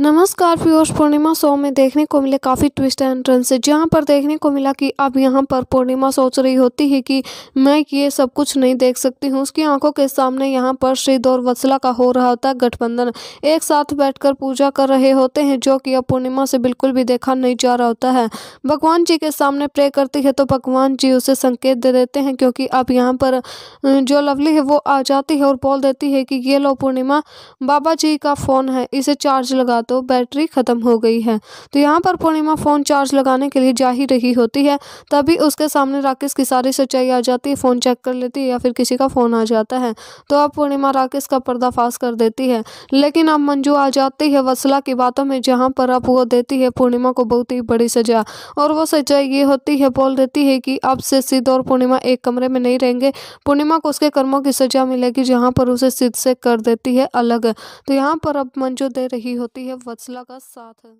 नमस्कार फ्योर्स पूर्णिमा शो में देखने को मिले काफ़ी ट्विस्ट एंड टर्न से जहाँ पर देखने को मिला कि अब यहाँ पर पूर्णिमा सोच रही होती है कि मैं ये सब कुछ नहीं देख सकती हूँ उसकी आंखों के सामने यहाँ पर श्रीद और वत्सला का हो रहा होता है गठबंधन एक साथ बैठकर पूजा कर रहे होते हैं जो कि अब पूर्णिमा से बिल्कुल भी देखा नहीं जा रहा होता है भगवान जी के सामने प्रे करती है तो भगवान जी उसे संकेत दे देते हैं क्योंकि अब यहाँ पर जो लवली है वो आ जाती है और बोल देती है कि ये लो पूर्णिमा बाबा जी का फ़ोन है इसे चार्ज लगा तो बैटरी ख़त्म हो गई है तो यहाँ पर पूर्णिमा फ़ोन चार्ज लगाने के लिए जा ही रही होती है तभी उसके सामने राकेश की सारी सच्चाई आ जाती है फ़ोन चेक कर लेती है या फिर किसी का फ़ोन आ जाता है तो अब पूर्णिमा राकेश का पर्दाफाश कर देती है लेकिन अब मंजू आ जाती है वसला की बातों में जहाँ पर अब वो देती है पूर्णिमा को बहुत ही बड़ी सजा और वो सच्चाई ये होती है बोल देती है कि अब से सिद्ध और पूर्णिमा एक कमरे में नहीं रहेंगे पूर्णिमा को उसके कर्मों की सजा मिलेगी जहाँ पर उसे सिद्ध से कर देती है अलग तो यहाँ पर अब मंजू दे रही होती है वत्सला का साथ है